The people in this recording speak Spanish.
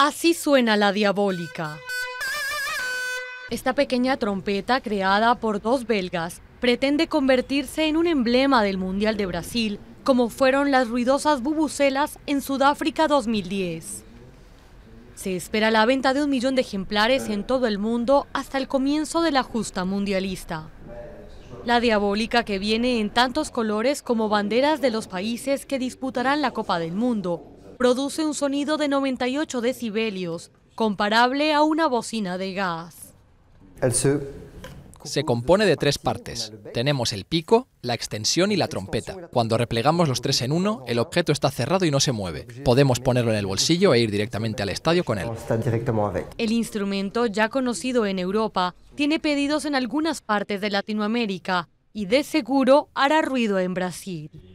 Así suena la diabólica. Esta pequeña trompeta, creada por dos belgas, pretende convertirse en un emblema del Mundial de Brasil, como fueron las ruidosas bubucelas en Sudáfrica 2010. Se espera la venta de un millón de ejemplares en todo el mundo hasta el comienzo de la justa mundialista. La diabólica que viene en tantos colores como banderas de los países que disputarán la Copa del Mundo produce un sonido de 98 decibelios, comparable a una bocina de gas. Se compone de tres partes. Tenemos el pico, la extensión y la trompeta. Cuando replegamos los tres en uno, el objeto está cerrado y no se mueve. Podemos ponerlo en el bolsillo e ir directamente al estadio con él. El instrumento, ya conocido en Europa, tiene pedidos en algunas partes de Latinoamérica y de seguro hará ruido en Brasil.